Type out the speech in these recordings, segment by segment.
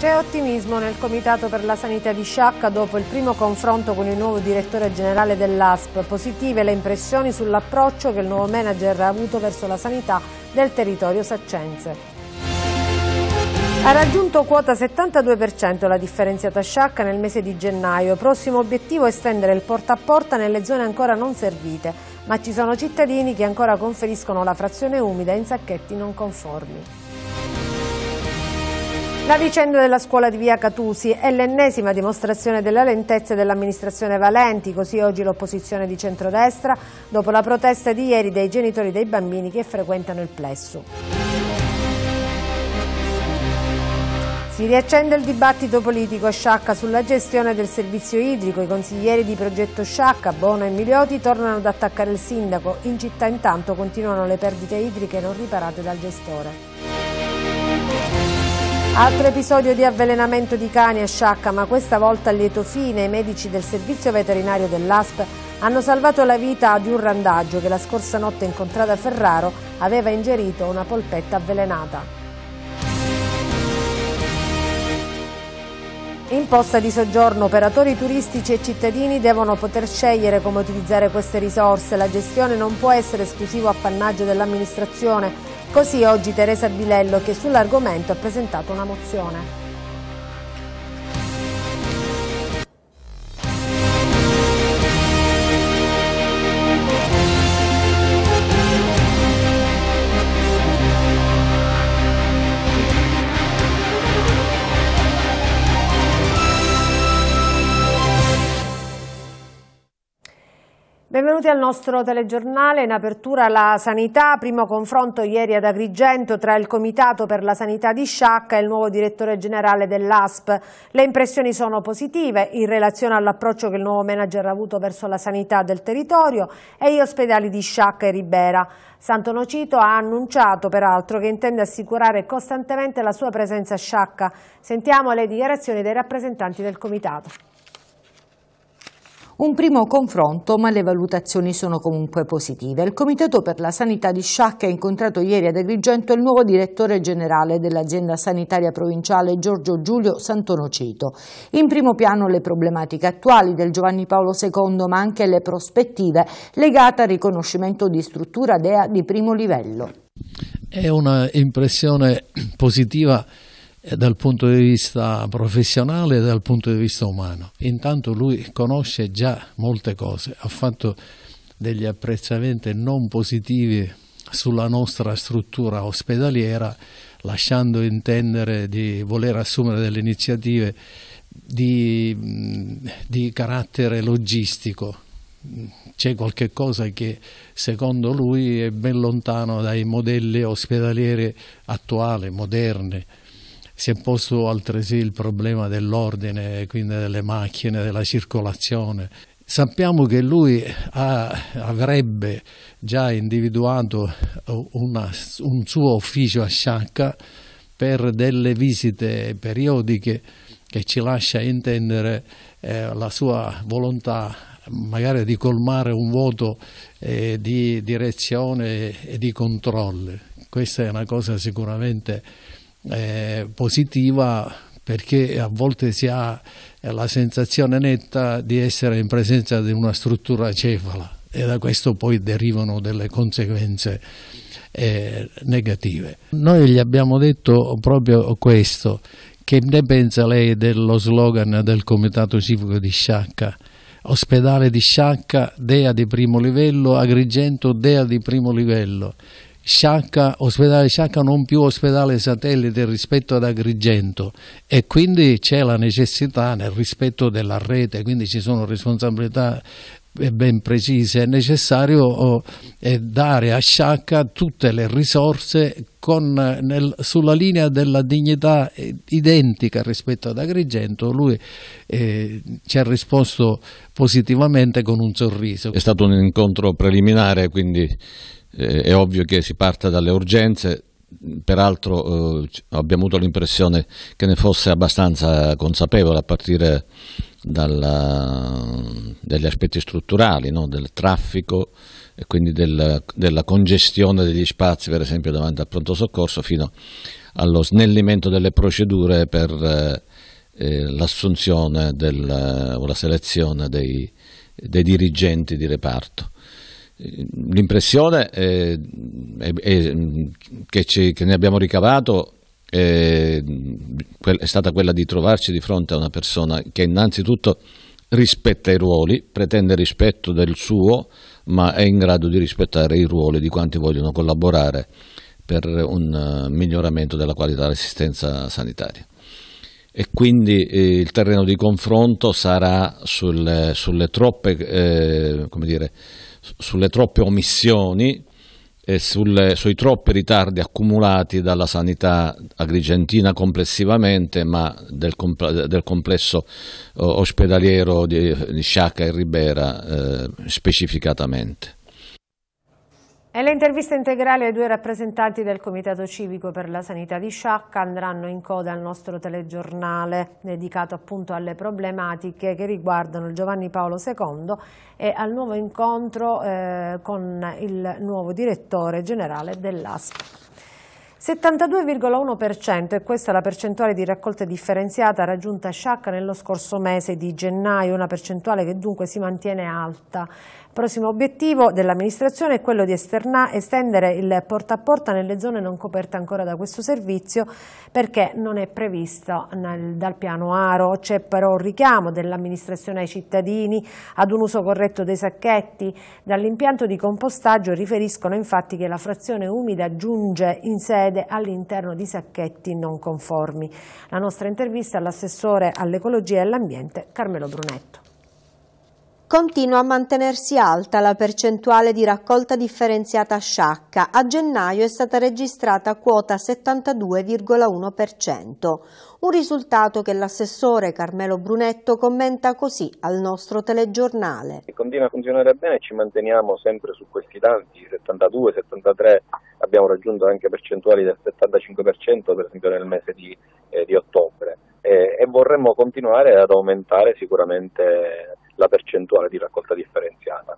C'è ottimismo nel Comitato per la Sanità di Sciacca dopo il primo confronto con il nuovo direttore generale dell'ASP. Positive le impressioni sull'approccio che il nuovo manager ha avuto verso la sanità del territorio saccense. Ha raggiunto quota 72% la differenziata sciacca nel mese di gennaio. Prossimo obiettivo è estendere il porta a porta nelle zone ancora non servite, ma ci sono cittadini che ancora conferiscono la frazione umida in sacchetti non conformi. La vicenda della scuola di via Catusi è l'ennesima dimostrazione della lentezza dell'amministrazione Valenti, così oggi l'opposizione di centrodestra, dopo la protesta di ieri dei genitori dei bambini che frequentano il plesso. Si riaccende il dibattito politico a Sciacca sulla gestione del servizio idrico. I consiglieri di progetto Sciacca, Bono e Milioti, tornano ad attaccare il sindaco. In città intanto continuano le perdite idriche non riparate dal gestore. Altro episodio di avvelenamento di cani a Sciacca, ma questa volta a lieto fine. I medici del servizio veterinario dell'ASP hanno salvato la vita di un randaggio che la scorsa notte in contrada Ferraro aveva ingerito una polpetta avvelenata. In posta di soggiorno operatori turistici e cittadini devono poter scegliere come utilizzare queste risorse. La gestione non può essere esclusivo appannaggio dell'amministrazione. Così oggi Teresa Bilello che sull'argomento ha presentato una mozione. Benvenuti al nostro telegiornale. In apertura la sanità, primo confronto ieri ad Agrigento tra il Comitato per la Sanità di Sciacca e il nuovo direttore generale dell'ASP. Le impressioni sono positive in relazione all'approccio che il nuovo manager ha avuto verso la sanità del territorio e gli ospedali di Sciacca e Ribera. Santo Nocito ha annunciato peraltro che intende assicurare costantemente la sua presenza a Sciacca. Sentiamo le dichiarazioni dei rappresentanti del Comitato un primo confronto, ma le valutazioni sono comunque positive. Il Comitato per la Sanità di Sciacca ha incontrato ieri ad Agrigento il nuovo direttore generale dell'azienda sanitaria provinciale Giorgio Giulio Santonocito. In primo piano le problematiche attuali del Giovanni Paolo II, ma anche le prospettive legate al riconoscimento di struttura DEA di primo livello. È una impressione positiva eh, dal punto di vista professionale e dal punto di vista umano. Intanto lui conosce già molte cose, ha fatto degli apprezzamenti non positivi sulla nostra struttura ospedaliera, lasciando intendere di voler assumere delle iniziative di, di carattere logistico. C'è qualche cosa che secondo lui è ben lontano dai modelli ospedalieri attuali, moderni. Si è posto altresì il problema dell'ordine, quindi delle macchine, della circolazione. Sappiamo che lui ha, avrebbe già individuato una, un suo ufficio a Sciacca per delle visite periodiche che ci lascia intendere eh, la sua volontà magari di colmare un vuoto eh, di direzione e di controllo. Questa è una cosa sicuramente eh, positiva perché a volte si ha la sensazione netta di essere in presenza di una struttura cefala e da questo poi derivano delle conseguenze eh, negative. Noi gli abbiamo detto proprio questo, che ne pensa lei dello slogan del Comitato Civico di Sciacca? Ospedale di Sciacca, DEA di primo livello, Agrigento, DEA di primo livello. Sciacca, ospedale Sciacca non più ospedale satellite rispetto ad Agrigento e quindi c'è la necessità nel rispetto della rete, quindi ci sono responsabilità eh, ben precise, è necessario oh, eh, dare a Sciacca tutte le risorse con, nel, sulla linea della dignità identica rispetto ad Agrigento, lui eh, ci ha risposto positivamente con un sorriso. È stato un incontro preliminare, quindi eh, è ovvio che si parta dalle urgenze, peraltro eh, abbiamo avuto l'impressione che ne fosse abbastanza consapevole a partire dagli aspetti strutturali, no? del traffico e quindi del, della congestione degli spazi, per esempio davanti al pronto soccorso, fino allo snellimento delle procedure per eh, eh l'assunzione o la selezione dei, dei dirigenti di reparto l'impressione è, eh, è, è, che, che, ne abbiamo ricavato è, stata quella di trovarci di fronte a una persona che innanzitutto rispetta i ruoli, pretende rispetto del suo, ma è in grado di rispettare i ruoli di quanti vogliono collaborare per un eh, miglioramento della qualità dell'assistenza sanitaria. E quindi eh, il terreno di confronto sarà sulle, sulle troppe, eh, come dire, sulle troppe omissioni e sulle, sui troppi ritardi accumulati dalla sanità agrigentina complessivamente, ma del, del complesso eh, ospedaliero di, di Sciacca e Ribera eh, specificatamente. E le interviste integrali ai due rappresentanti del Comitato Civico per la Sanità di Sciacca andranno in coda al nostro telegiornale dedicato appunto alle problematiche che riguardano Giovanni Paolo II e al nuovo incontro eh, con il nuovo direttore generale dell'ASP. 72,1% e questa è la percentuale di raccolta differenziata raggiunta a Sciacca nello scorso mese di gennaio, una percentuale che dunque si mantiene alta prossimo obiettivo dell'amministrazione è quello di estendere il porta a porta nelle zone non coperte ancora da questo servizio perché non è previsto nel, dal piano Aro. C'è però un richiamo dell'amministrazione ai cittadini ad un uso corretto dei sacchetti. Dall'impianto di compostaggio riferiscono infatti che la frazione umida giunge in sede all'interno di sacchetti non conformi. La nostra intervista all'assessore all'ecologia e all'ambiente Carmelo Brunetto. Continua a mantenersi alta la percentuale di raccolta differenziata sciacca, a gennaio è stata registrata quota 72,1%, un risultato che l'assessore Carmelo Brunetto commenta così al nostro telegiornale. Continua a funzionare bene, ci manteniamo sempre su questi tanti, 72, 73, abbiamo raggiunto anche percentuali del 75% per esempio nel mese di, eh, di ottobre e vorremmo continuare ad aumentare sicuramente la percentuale di raccolta differenziata.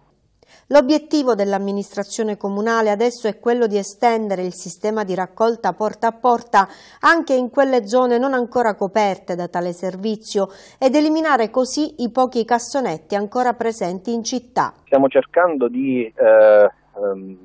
L'obiettivo dell'amministrazione comunale adesso è quello di estendere il sistema di raccolta porta a porta anche in quelle zone non ancora coperte da tale servizio ed eliminare così i pochi cassonetti ancora presenti in città. Stiamo cercando di, eh, um,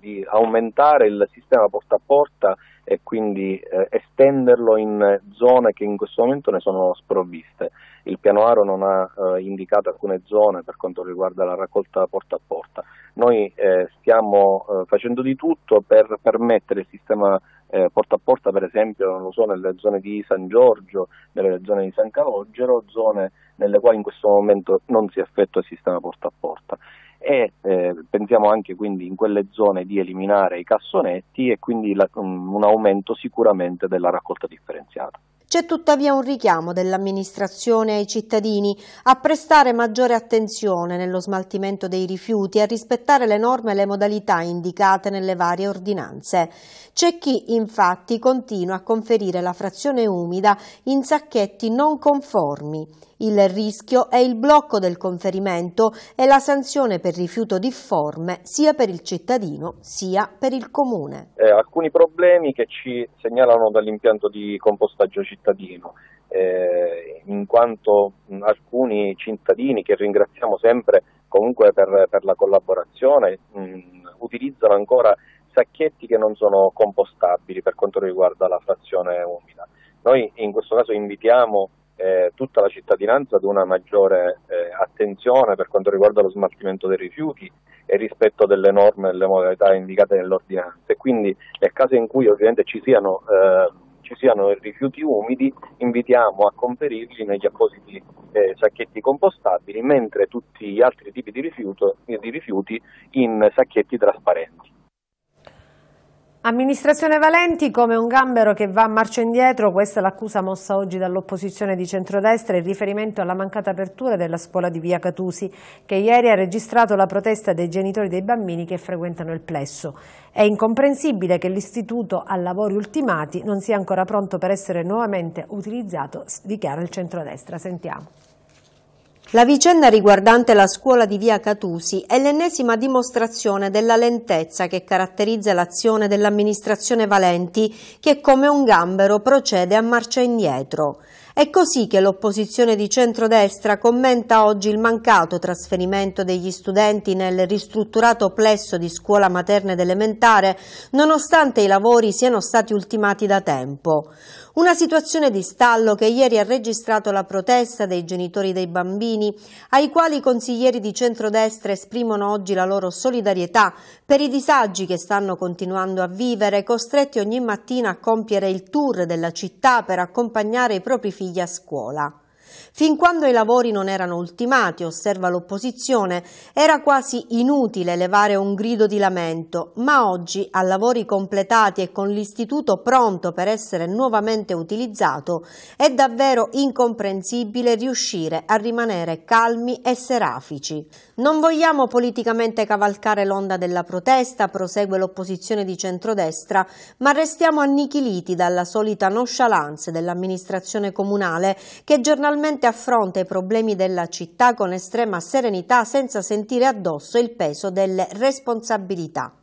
di aumentare il sistema porta a porta e quindi eh, estenderlo in zone che in questo momento ne sono sprovviste. Il piano Aro non ha eh, indicato alcune zone per quanto riguarda la raccolta porta a porta. Noi eh, stiamo eh, facendo di tutto per permettere il sistema eh, porta a porta, per esempio, non lo so, nelle zone di San Giorgio, nelle zone di San Calogero, zone nelle quali in questo momento non si effettua il sistema porta a porta e eh, pensiamo anche quindi in quelle zone di eliminare i cassonetti e quindi la, un aumento sicuramente della raccolta differenziata. C'è tuttavia un richiamo dell'amministrazione ai cittadini a prestare maggiore attenzione nello smaltimento dei rifiuti e a rispettare le norme e le modalità indicate nelle varie ordinanze. C'è chi infatti continua a conferire la frazione umida in sacchetti non conformi il rischio è il blocco del conferimento e la sanzione per rifiuto difforme sia per il cittadino sia per il comune. Eh, alcuni problemi che ci segnalano dall'impianto di compostaggio cittadino. Eh, in quanto alcuni cittadini che ringraziamo sempre comunque per, per la collaborazione mh, utilizzano ancora sacchetti che non sono compostabili per quanto riguarda la frazione umida. Noi in questo caso invitiamo eh, tutta la cittadinanza ad una maggiore eh, attenzione per quanto riguarda lo smaltimento dei rifiuti e rispetto delle norme e delle modalità indicate nell'ordinanza quindi nel caso in cui ovviamente ci siano, eh, ci siano rifiuti umidi invitiamo a conferirli negli appositi eh, sacchetti compostabili mentre tutti gli altri tipi di, rifiuto, di rifiuti in sacchetti trasparenti. Amministrazione Valenti come un gambero che va a marcia indietro, questa è l'accusa mossa oggi dall'opposizione di centrodestra in riferimento alla mancata apertura della scuola di via Catusi che ieri ha registrato la protesta dei genitori dei bambini che frequentano il plesso. È incomprensibile che l'istituto a lavori ultimati non sia ancora pronto per essere nuovamente utilizzato, dichiara il centrodestra. Sentiamo. La vicenda riguardante la scuola di via Catusi è l'ennesima dimostrazione della lentezza che caratterizza l'azione dell'amministrazione Valenti che come un gambero procede a marcia indietro. È così che l'opposizione di centrodestra commenta oggi il mancato trasferimento degli studenti nel ristrutturato plesso di scuola materna ed elementare nonostante i lavori siano stati ultimati da tempo. Una situazione di stallo che ieri ha registrato la protesta dei genitori dei bambini, ai quali i consiglieri di centrodestra esprimono oggi la loro solidarietà per i disagi che stanno continuando a vivere, costretti ogni mattina a compiere il tour della città per accompagnare i propri figli a scuola. Fin quando i lavori non erano ultimati, osserva l'opposizione, era quasi inutile levare un grido di lamento, ma oggi, a lavori completati e con l'istituto pronto per essere nuovamente utilizzato, è davvero incomprensibile riuscire a rimanere calmi e serafici. Non vogliamo politicamente cavalcare l'onda della protesta, prosegue l'opposizione di centrodestra, ma restiamo annichiliti dalla solita nonchalance dell'amministrazione comunale che giornalmente affronta i problemi della città con estrema serenità senza sentire addosso il peso delle responsabilità.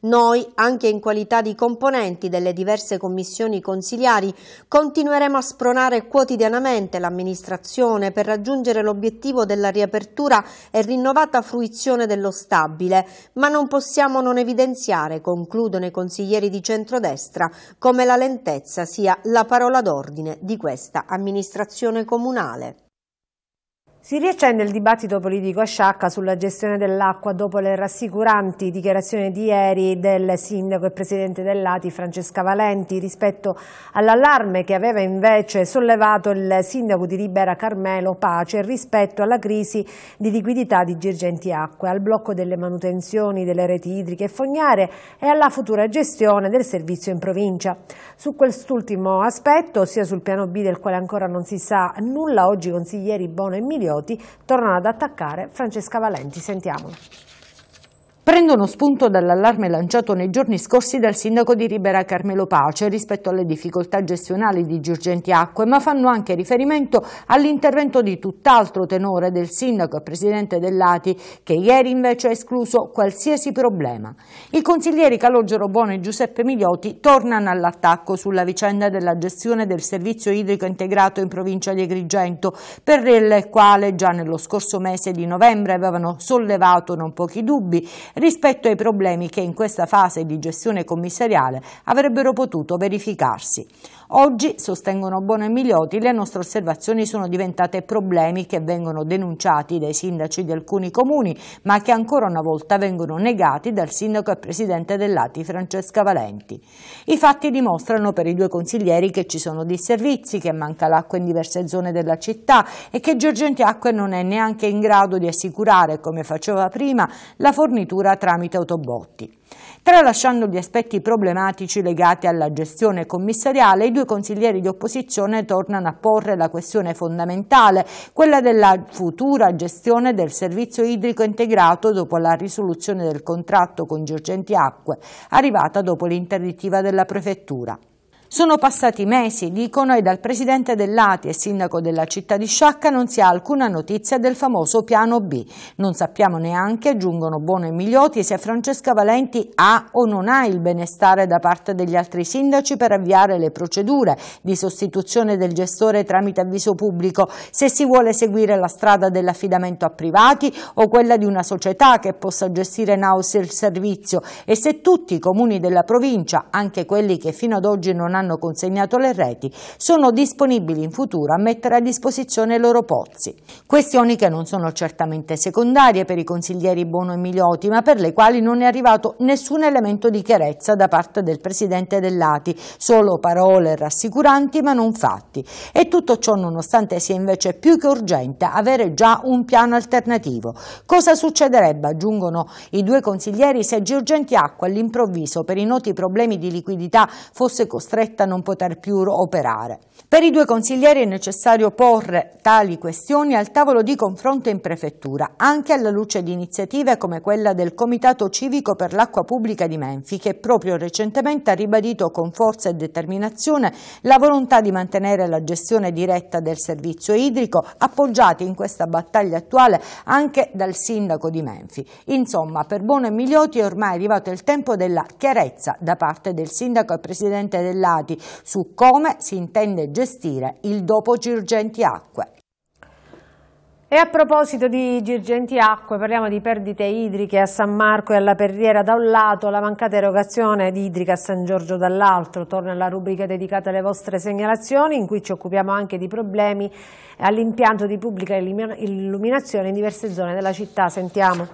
Noi, anche in qualità di componenti delle diverse commissioni consiliari, continueremo a spronare quotidianamente l'amministrazione per raggiungere l'obiettivo della riapertura e rinnovata fruizione dello stabile, ma non possiamo non evidenziare, concludono i consiglieri di centrodestra, come la lentezza sia la parola d'ordine di questa amministrazione comunale. Si riaccende il dibattito politico a Sciacca sulla gestione dell'acqua dopo le rassicuranti dichiarazioni di ieri del sindaco e presidente dell'Ati Francesca Valenti rispetto all'allarme che aveva invece sollevato il sindaco di Libera Carmelo Pace rispetto alla crisi di liquidità di Girgenti Acque, al blocco delle manutenzioni delle reti idriche e fognare e alla futura gestione del servizio in provincia. Su quest'ultimo aspetto, sia sul piano B del quale ancora non si sa nulla, oggi consiglieri Bono e Migliore Totti tornano ad attaccare Francesca Valenti. Sentiamolo prendono spunto dall'allarme lanciato nei giorni scorsi dal sindaco di Ribera Carmelo Pace rispetto alle difficoltà gestionali di Girgenti Acque, ma fanno anche riferimento all'intervento di tutt'altro tenore del sindaco e presidente dell'ATI, che ieri invece ha escluso qualsiasi problema. I consiglieri Calogero Buono e Giuseppe Miglioti tornano all'attacco sulla vicenda della gestione del servizio idrico integrato in provincia di Agrigento, per il quale già nello scorso mese di novembre avevano sollevato non pochi dubbi rispetto ai problemi che in questa fase di gestione commissariale avrebbero potuto verificarsi. Oggi, sostengono Bono e Miglioti, le nostre osservazioni sono diventate problemi che vengono denunciati dai sindaci di alcuni comuni, ma che ancora una volta vengono negati dal sindaco e presidente dell'ATI Francesca Valenti. I fatti dimostrano per i due consiglieri che ci sono disservizi, che manca l'acqua in diverse zone della città e che Giorgio Antiacque non è neanche in grado di assicurare, come faceva prima, la fornitura tramite autobotti. Tralasciando gli aspetti problematici legati alla gestione commissariale, i due consiglieri di opposizione tornano a porre la questione fondamentale, quella della futura gestione del servizio idrico integrato dopo la risoluzione del contratto con Giorgenti Acque, arrivata dopo l'interdittiva della prefettura. Sono passati mesi, dicono, e dal presidente dell'ATI e sindaco della città di Sciacca non si ha alcuna notizia del famoso piano B. Non sappiamo neanche, aggiungono Bono e Miglioti, se Francesca Valenti ha o non ha il benestare da parte degli altri sindaci per avviare le procedure di sostituzione del gestore tramite avviso pubblico, se si vuole seguire la strada dell'affidamento a privati o quella di una società che possa gestire in house il servizio e se tutti i comuni della provincia, anche quelli che fino ad oggi non hanno hanno consegnato le reti sono disponibili in futuro a mettere a disposizione i loro pozzi. Questioni che non sono certamente secondarie per i consiglieri Bono e Milioti, ma per le quali non è arrivato nessun elemento di chiarezza da parte del Presidente dell'Ati, solo parole rassicuranti ma non fatti. E tutto ciò nonostante sia invece più che urgente avere già un piano alternativo. Cosa succederebbe, aggiungono i due consiglieri, se Girgenti Acqua all'improvviso per i noti problemi di liquidità fosse costretto stretta a non poter più operare. Per i due consiglieri è necessario porre tali questioni al tavolo di confronto in prefettura, anche alla luce di iniziative come quella del Comitato Civico per l'Acqua Pubblica di Menfi, che proprio recentemente ha ribadito con forza e determinazione la volontà di mantenere la gestione diretta del servizio idrico, appoggiati in questa battaglia attuale anche dal sindaco di Menfi. Insomma, per Bono e Miglioti è ormai arrivato il tempo della chiarezza da parte del sindaco e presidente dell'ARI dettati su come si intende gestire il dopo Girgenti Acque. E a proposito di girgenti acque, parliamo di perdite idriche a San Marco e alla Perriera da un lato, la mancata erogazione di idrica a San Giorgio dall'altro. Torna alla rubrica dedicata alle vostre segnalazioni, in cui ci occupiamo anche di problemi all'impianto di pubblica illuminazione in diverse zone della città. Sentiamo.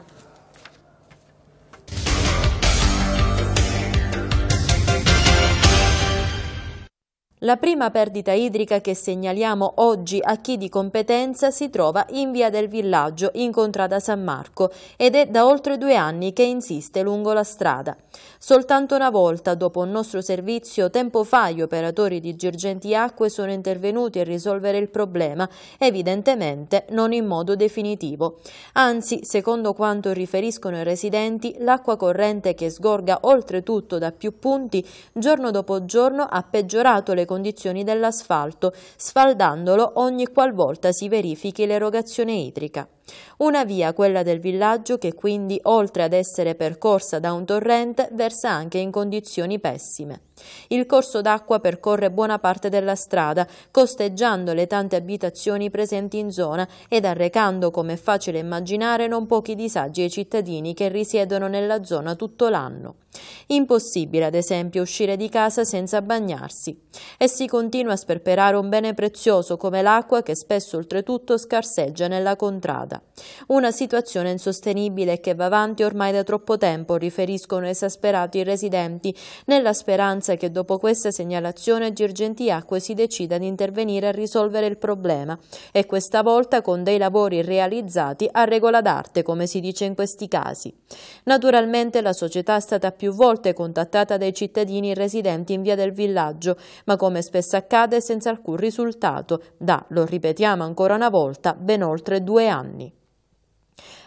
La prima perdita idrica che segnaliamo oggi a chi di competenza si trova in via del villaggio, in contrada San Marco, ed è da oltre due anni che insiste lungo la strada. Soltanto una volta, dopo un nostro servizio, tempo fa gli operatori di Girgenti Acque sono intervenuti a risolvere il problema, evidentemente non in modo definitivo. Anzi, secondo quanto riferiscono i residenti, l'acqua corrente che sgorga oltretutto da più punti, giorno dopo giorno ha peggiorato le condizioni condizioni dell'asfalto, sfaldandolo ogni qualvolta si verifichi l'erogazione idrica. Una via, quella del villaggio, che quindi, oltre ad essere percorsa da un torrente, versa anche in condizioni pessime. Il corso d'acqua percorre buona parte della strada, costeggiando le tante abitazioni presenti in zona ed arrecando, come è facile immaginare, non pochi disagi ai cittadini che risiedono nella zona tutto l'anno. Impossibile, ad esempio, uscire di casa senza bagnarsi. E si continua a sperperare un bene prezioso come l'acqua che spesso oltretutto scarseggia nella contrada strada. Una situazione insostenibile che va avanti ormai da troppo tempo, riferiscono esasperati i residenti, nella speranza che dopo questa segnalazione Girgenti Acque si decida di intervenire a risolvere il problema e questa volta con dei lavori realizzati a regola d'arte, come si dice in questi casi. Naturalmente la società è stata più volte contattata dai cittadini residenti in via del villaggio, ma come spesso accade senza alcun risultato, da, lo ripetiamo ancora una volta, ben oltre due anni.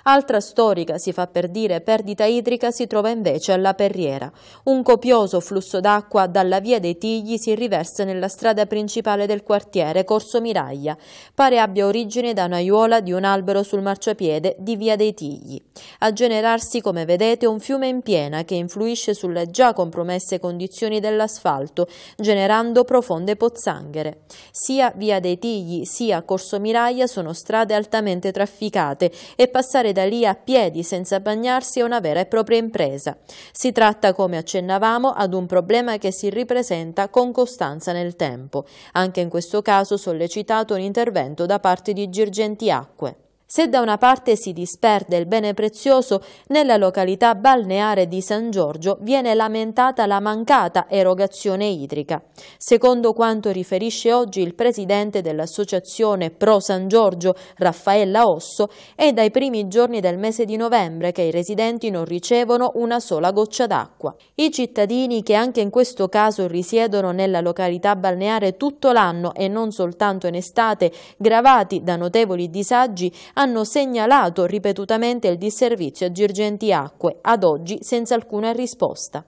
Altra storica, si fa per dire, perdita idrica si trova invece alla Perriera. Un copioso flusso d'acqua dalla via dei Tigli si riversa nella strada principale del quartiere, Corso Miraglia. Pare abbia origine da un'aiuola di un albero sul marciapiede di via dei Tigli. A generarsi, come vedete, un fiume in piena che influisce sulle già compromesse condizioni dell'asfalto, generando profonde pozzanghere. Sia via dei Tigli sia Corso Miraglia sono strade altamente trafficate e passare da lì a piedi senza bagnarsi è una vera e propria impresa. Si tratta, come accennavamo, ad un problema che si ripresenta con costanza nel tempo. Anche in questo caso sollecitato un intervento da parte di Girgenti Acque. Se da una parte si disperde il bene prezioso, nella località balneare di San Giorgio viene lamentata la mancata erogazione idrica. Secondo quanto riferisce oggi il presidente dell'associazione Pro San Giorgio, Raffaella Osso, è dai primi giorni del mese di novembre che i residenti non ricevono una sola goccia d'acqua. I cittadini che anche in questo caso risiedono nella località balneare tutto l'anno e non soltanto in estate, gravati da notevoli disagi, hanno segnalato ripetutamente il disservizio a Girgenti Acque, ad oggi senza alcuna risposta.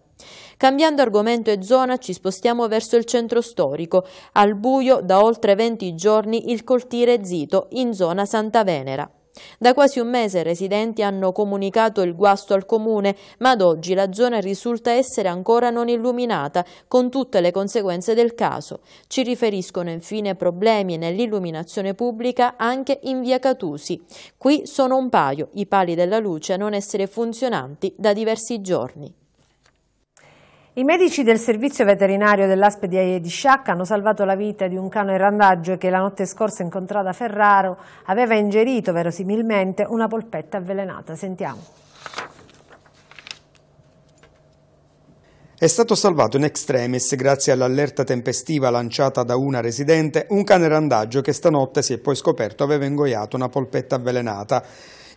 Cambiando argomento e zona ci spostiamo verso il centro storico, al buio da oltre 20 giorni il coltire zito in zona Santa Venera. Da quasi un mese i residenti hanno comunicato il guasto al comune, ma ad oggi la zona risulta essere ancora non illuminata, con tutte le conseguenze del caso. Ci riferiscono infine problemi nell'illuminazione pubblica anche in via Catusi. Qui sono un paio i pali della luce a non essere funzionanti da diversi giorni. I medici del servizio veterinario dell'ASP di Aie di Sciacca hanno salvato la vita di un cane randaggio che la notte scorsa incontrata a Ferraro aveva ingerito verosimilmente una polpetta avvelenata. Sentiamo. È stato salvato in extremis, grazie all'allerta tempestiva lanciata da una residente, un cane randaggio che stanotte si è poi scoperto aveva ingoiato una polpetta avvelenata.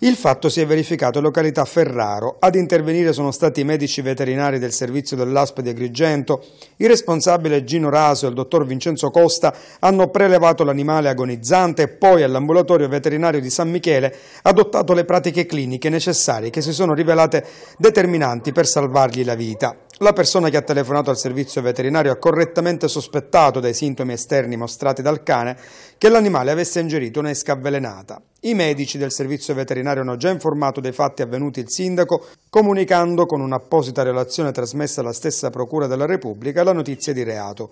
Il fatto si è verificato in località Ferraro. Ad intervenire sono stati i medici veterinari del servizio dell'ASP di Agrigento. Il responsabile Gino Raso e il dottor Vincenzo Costa hanno prelevato l'animale agonizzante e poi all'ambulatorio veterinario di San Michele adottato le pratiche cliniche necessarie che si sono rivelate determinanti per salvargli la vita. La persona che ha telefonato al servizio veterinario ha correttamente sospettato dai sintomi esterni mostrati dal cane che l'animale avesse ingerito un'esca avvelenata. I medici del servizio veterinario hanno già informato dei fatti avvenuti il sindaco, comunicando con un'apposita relazione trasmessa alla stessa Procura della Repubblica la notizia di reato.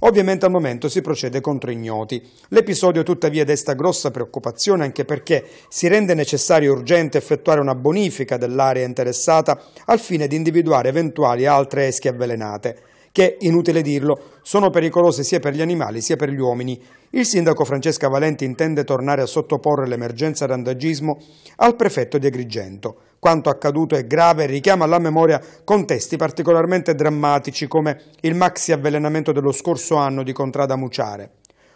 Ovviamente al momento si procede contro ignoti. L'episodio tuttavia desta grossa preoccupazione anche perché si rende necessario e urgente effettuare una bonifica dell'area interessata al fine di individuare eventuali altre esche avvelenate che, inutile dirlo, sono pericolose sia per gli animali sia per gli uomini. Il sindaco Francesca Valenti intende tornare a sottoporre l'emergenza randagismo al prefetto di Agrigento. Quanto accaduto è grave e richiama alla memoria contesti particolarmente drammatici come il maxi avvelenamento dello scorso anno di Contrada Muciare.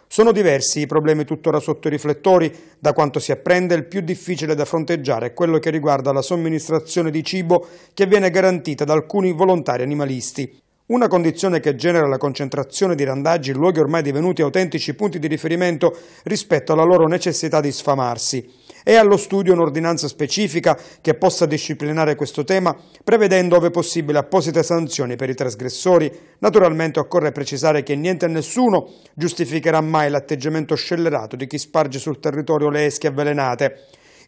Sono diversi i problemi tuttora sotto i riflettori, da quanto si apprende il più difficile da fronteggiare è quello che riguarda la somministrazione di cibo che viene garantita da alcuni volontari animalisti. Una condizione che genera la concentrazione di randaggi in luoghi ormai divenuti autentici punti di riferimento rispetto alla loro necessità di sfamarsi. È allo studio un'ordinanza specifica che possa disciplinare questo tema, prevedendo ove possibile apposite sanzioni per i trasgressori. Naturalmente occorre precisare che niente e nessuno giustificherà mai l'atteggiamento scellerato di chi sparge sul territorio le esche avvelenate.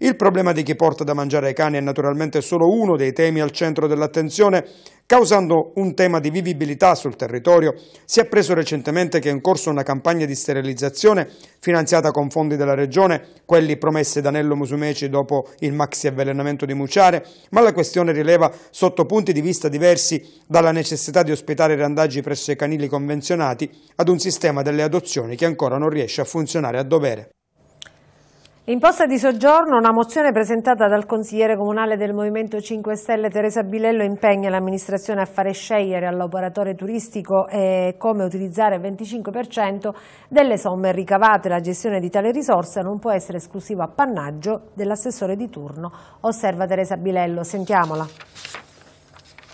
Il problema di chi porta da mangiare ai cani è naturalmente solo uno dei temi al centro dell'attenzione, causando un tema di vivibilità sul territorio. Si è appreso recentemente che è in corso una campagna di sterilizzazione finanziata con fondi della regione, quelli promessi da Nello Musumeci dopo il maxi avvelenamento di Muciare, ma la questione rileva sotto punti di vista diversi dalla necessità di ospitare randaggi presso i canili convenzionati ad un sistema delle adozioni che ancora non riesce a funzionare a dovere. Imposta di soggiorno, una mozione presentata dal consigliere comunale del Movimento 5 Stelle Teresa Bilello impegna l'amministrazione a fare scegliere all'operatore turistico eh, come utilizzare il 25% delle somme ricavate. La gestione di tale risorsa non può essere esclusivo appannaggio dell'assessore di turno, osserva Teresa Bilello. Sentiamola.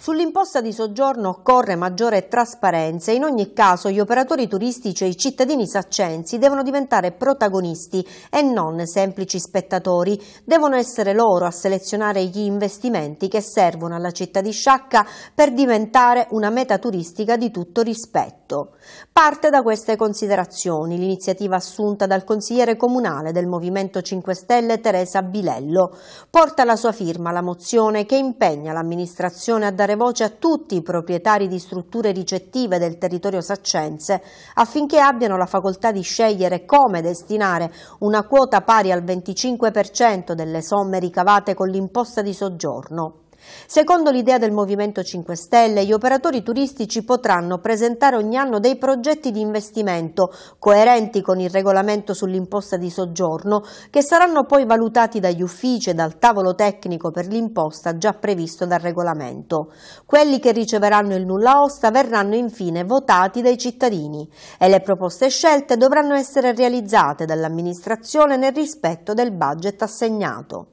Sull'imposta di soggiorno occorre maggiore trasparenza e in ogni caso gli operatori turistici e i cittadini saccensi devono diventare protagonisti e non semplici spettatori. Devono essere loro a selezionare gli investimenti che servono alla città di Sciacca per diventare una meta turistica di tutto rispetto. Parte da queste considerazioni l'iniziativa assunta dal consigliere comunale del Movimento 5 Stelle Teresa Bilello. Porta la sua firma la mozione che impegna l'amministrazione a dare dare voce a tutti i proprietari di strutture ricettive del territorio saccense affinché abbiano la facoltà di scegliere come destinare una quota pari al 25% delle somme ricavate con l'imposta di soggiorno. Secondo l'idea del Movimento 5 Stelle, gli operatori turistici potranno presentare ogni anno dei progetti di investimento coerenti con il regolamento sull'imposta di soggiorno, che saranno poi valutati dagli uffici e dal tavolo tecnico per l'imposta già previsto dal regolamento. Quelli che riceveranno il nulla osta verranno infine votati dai cittadini e le proposte scelte dovranno essere realizzate dall'amministrazione nel rispetto del budget assegnato.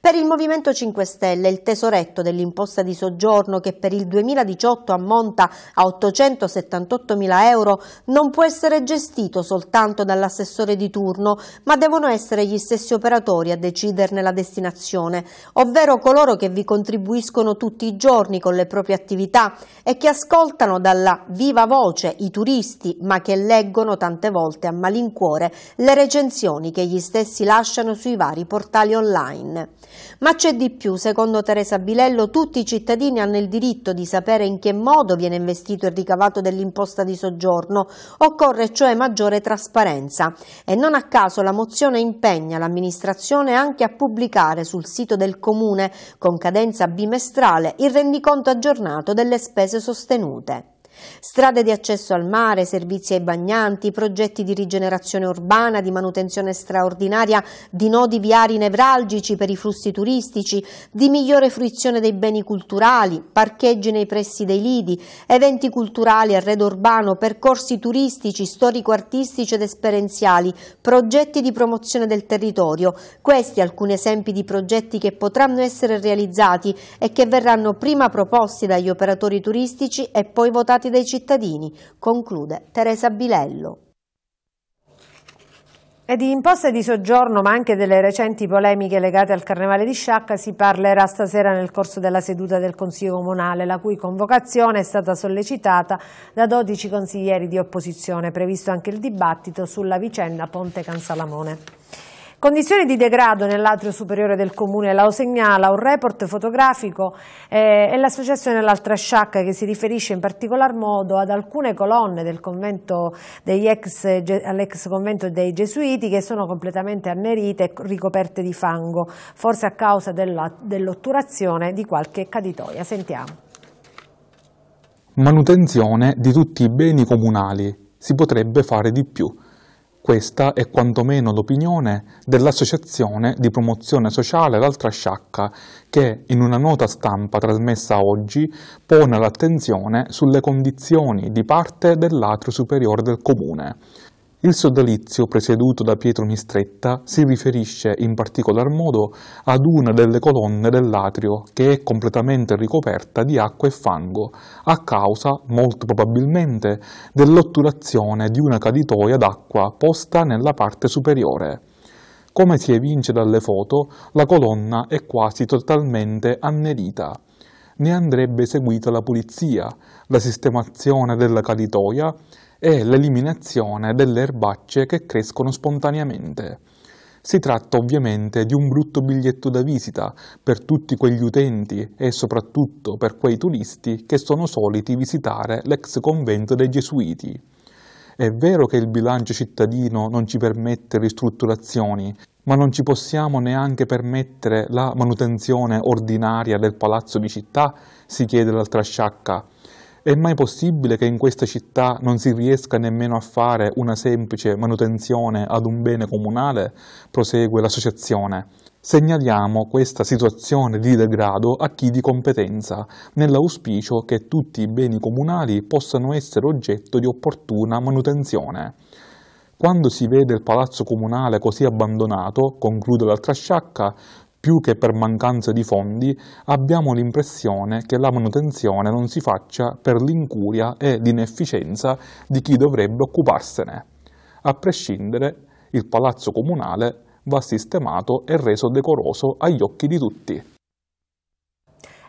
Per il Movimento 5 Stelle il tesoretto dell'imposta di soggiorno che per il 2018 ammonta a 878 mila euro non può essere gestito soltanto dall'assessore di turno ma devono essere gli stessi operatori a deciderne la destinazione, ovvero coloro che vi contribuiscono tutti i giorni con le proprie attività e che ascoltano dalla viva voce i turisti ma che leggono tante volte a malincuore le recensioni che gli stessi lasciano sui vari portali online. Ma c'è di più, secondo Teresa Bilello tutti i cittadini hanno il diritto di sapere in che modo viene investito il ricavato dell'imposta di soggiorno, occorre cioè maggiore trasparenza e non a caso la mozione impegna l'amministrazione anche a pubblicare sul sito del Comune, con cadenza bimestrale, il rendiconto aggiornato delle spese sostenute. Strade di accesso al mare, servizi ai bagnanti, progetti di rigenerazione urbana, di manutenzione straordinaria di nodi viari nevralgici per i flussi turistici, di migliore fruizione dei beni culturali, parcheggi nei pressi dei lidi, eventi culturali, arredo urbano, percorsi turistici, storico-artistici ed esperienziali, progetti di promozione del territorio. Questi alcuni esempi di progetti che potranno essere realizzati e che verranno prima proposti dagli operatori turistici e poi votati richiamati dai cittadini, conclude Teresa Bilello. E di imposte di soggiorno, ma anche delle recenti polemiche legate al Carnevale di Sciacca, si parlerà stasera nel corso della seduta del Consiglio Comunale, la cui convocazione è stata sollecitata da 12 consiglieri di opposizione. Previsto anche il dibattito sulla vicenda Ponte Cansalamone. Condizioni di degrado nell'atrio superiore del comune la segnala un report fotografico eh, e l'associazione L'Altra Sciacca che si riferisce in particolar modo ad alcune colonne del convento ex, all'ex convento dei Gesuiti che sono completamente annerite e ricoperte di fango, forse a causa dell'otturazione dell di qualche caditoia. Sentiamo. Manutenzione di tutti i beni comunali. Si potrebbe fare di più. Questa è quantomeno l'opinione dell'Associazione di promozione sociale L'altra sciacca, che in una nota stampa trasmessa oggi pone l'attenzione sulle condizioni di parte dell'atrio superiore del comune. Il sodalizio presieduto da Pietro Mistretta si riferisce in particolar modo ad una delle colonne dell'atrio che è completamente ricoperta di acqua e fango, a causa, molto probabilmente, dell'otturazione di una caditoia d'acqua posta nella parte superiore. Come si evince dalle foto, la colonna è quasi totalmente annerita ne andrebbe eseguita la pulizia, la sistemazione della caditoia è l'eliminazione delle erbacce che crescono spontaneamente. Si tratta ovviamente di un brutto biglietto da visita per tutti quegli utenti e soprattutto per quei turisti che sono soliti visitare l'ex convento dei Gesuiti. È vero che il bilancio cittadino non ci permette ristrutturazioni, ma non ci possiamo neanche permettere la manutenzione ordinaria del palazzo di città, si chiede l'altra sciacca è mai possibile che in questa città non si riesca nemmeno a fare una semplice manutenzione ad un bene comunale? prosegue l'associazione. Segnaliamo questa situazione di degrado a chi di competenza, nell'auspicio che tutti i beni comunali possano essere oggetto di opportuna manutenzione. Quando si vede il palazzo comunale così abbandonato, conclude l'altra sciacca, più che per mancanza di fondi, abbiamo l'impressione che la manutenzione non si faccia per l'incuria e l'inefficienza di chi dovrebbe occuparsene. A prescindere, il palazzo comunale va sistemato e reso decoroso agli occhi di tutti.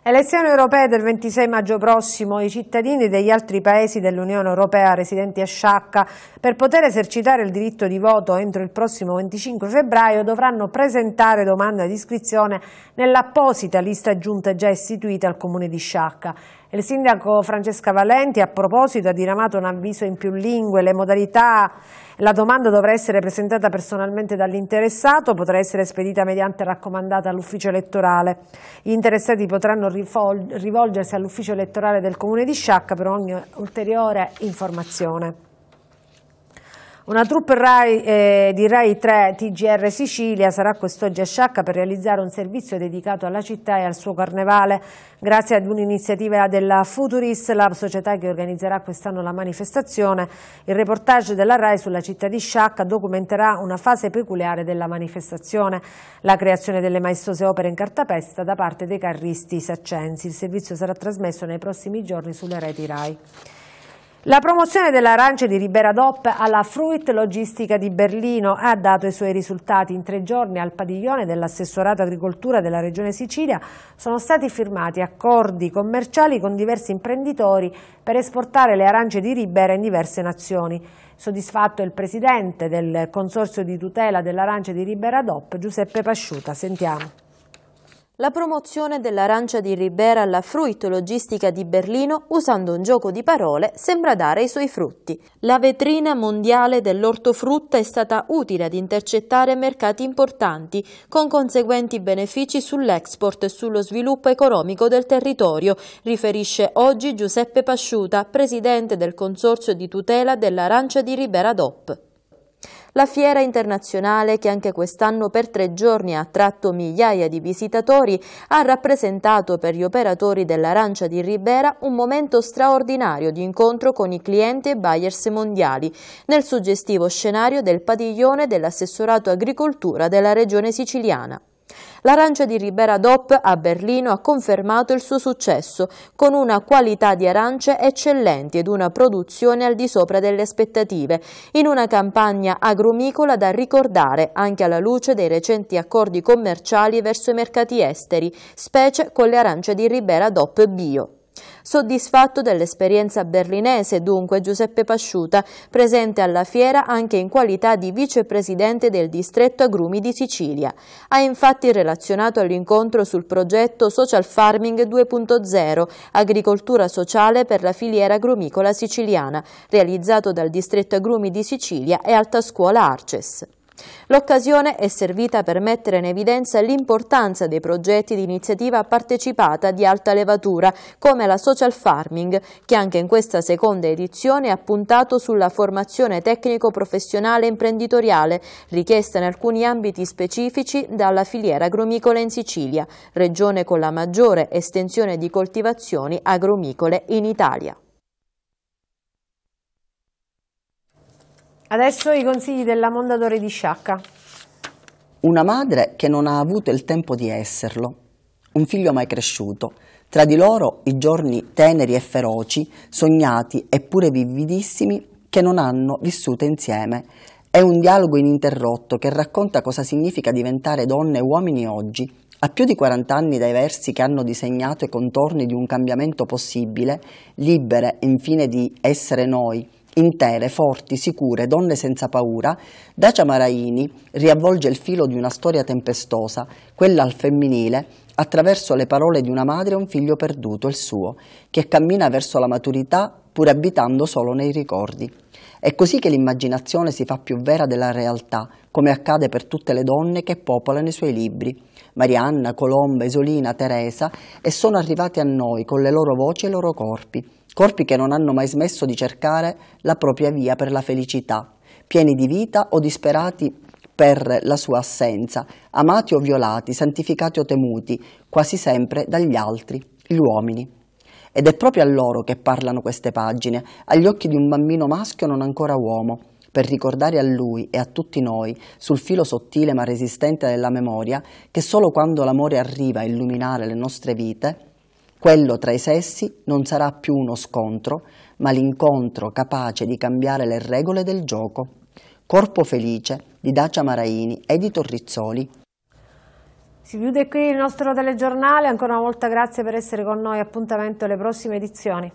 Elezioni europee del 26 maggio prossimo, i cittadini degli altri paesi dell'Unione Europea residenti a Sciacca per poter esercitare il diritto di voto entro il prossimo 25 febbraio dovranno presentare domanda di iscrizione nell'apposita lista giunta già istituita al Comune di Sciacca. Il sindaco Francesca Valenti a proposito ha diramato un avviso in più lingue, le modalità la domanda dovrà essere presentata personalmente dall'interessato, potrà essere spedita mediante raccomandata all'ufficio elettorale. Gli interessati potranno rivolgersi all'ufficio elettorale del Comune di Sciacca per ogni ulteriore informazione. Una troupe Rai, eh, di Rai 3 TGR Sicilia sarà quest'oggi a Sciacca per realizzare un servizio dedicato alla città e al suo carnevale. Grazie ad un'iniziativa della Futuris, la società che organizzerà quest'anno la manifestazione, il reportage della Rai sulla città di Sciacca documenterà una fase peculiare della manifestazione, la creazione delle maestose opere in cartapesta da parte dei carristi saccensi. Il servizio sarà trasmesso nei prossimi giorni sulle reti Rai. La promozione dell'arancia di Ribera DOP alla Fruit Logistica di Berlino ha dato i suoi risultati. In tre giorni al padiglione dell'assessorato agricoltura della regione Sicilia sono stati firmati accordi commerciali con diversi imprenditori per esportare le arance di Ribera in diverse nazioni. Soddisfatto il presidente del Consorzio di tutela dell'arancia di Ribera DOP, Giuseppe Pasciuta. Sentiamo. La promozione dell'arancia di Ribera alla Fruit Logistica di Berlino, usando un gioco di parole, sembra dare i suoi frutti. La vetrina mondiale dell'ortofrutta è stata utile ad intercettare mercati importanti, con conseguenti benefici sull'export e sullo sviluppo economico del territorio, riferisce oggi Giuseppe Pasciuta, presidente del Consorzio di tutela dell'arancia di Ribera DOP. La fiera internazionale, che anche quest'anno per tre giorni ha attratto migliaia di visitatori, ha rappresentato per gli operatori dell'arancia di Ribera un momento straordinario di incontro con i clienti e buyers mondiali, nel suggestivo scenario del padiglione dell'assessorato agricoltura della regione siciliana l'arancia di Ribera DOP a Berlino ha confermato il suo successo, con una qualità di arance eccellenti ed una produzione al di sopra delle aspettative, in una campagna agrumicola da ricordare anche alla luce dei recenti accordi commerciali verso i mercati esteri, specie con le arance di Ribera DOP bio. Soddisfatto dell'esperienza berlinese, dunque, Giuseppe Pasciuta, presente alla fiera anche in qualità di vicepresidente del distretto agrumi di Sicilia. Ha infatti relazionato all'incontro sul progetto Social Farming 2.0, agricoltura sociale per la filiera agrumicola siciliana, realizzato dal distretto agrumi di Sicilia e Alta Scuola Arces. L'occasione è servita per mettere in evidenza l'importanza dei progetti di iniziativa partecipata di alta levatura, come la social farming, che anche in questa seconda edizione ha puntato sulla formazione tecnico-professionale imprenditoriale, richiesta in alcuni ambiti specifici dalla filiera agromicola in Sicilia, regione con la maggiore estensione di coltivazioni agromicole in Italia. Adesso i consigli della Mondadori di Sciacca. Una madre che non ha avuto il tempo di esserlo, un figlio mai cresciuto, tra di loro i giorni teneri e feroci, sognati eppure vividissimi, che non hanno vissuto insieme. È un dialogo ininterrotto che racconta cosa significa diventare donne e uomini oggi, a più di 40 anni dai versi che hanno disegnato i contorni di un cambiamento possibile, libere infine di essere noi, Intere, forti, sicure, donne senza paura, Dacia Maraini riavvolge il filo di una storia tempestosa, quella al femminile, attraverso le parole di una madre e un figlio perduto, il suo, che cammina verso la maturità pur abitando solo nei ricordi. È così che l'immaginazione si fa più vera della realtà, come accade per tutte le donne che popolano i suoi libri. Marianna, Colomba, Isolina, Teresa, e sono arrivate a noi con le loro voci e i loro corpi corpi che non hanno mai smesso di cercare la propria via per la felicità, pieni di vita o disperati per la sua assenza, amati o violati, santificati o temuti, quasi sempre dagli altri, gli uomini. Ed è proprio a loro che parlano queste pagine, agli occhi di un bambino maschio non ancora uomo, per ricordare a lui e a tutti noi, sul filo sottile ma resistente della memoria, che solo quando l'amore arriva a illuminare le nostre vite, quello tra i sessi non sarà più uno scontro, ma l'incontro capace di cambiare le regole del gioco. Corpo felice di Dacia Maraini, e di Torrizzoli. si chiude qui il nostro telegiornale, ancora una volta grazie per essere con noi, appuntamento alle prossime edizioni.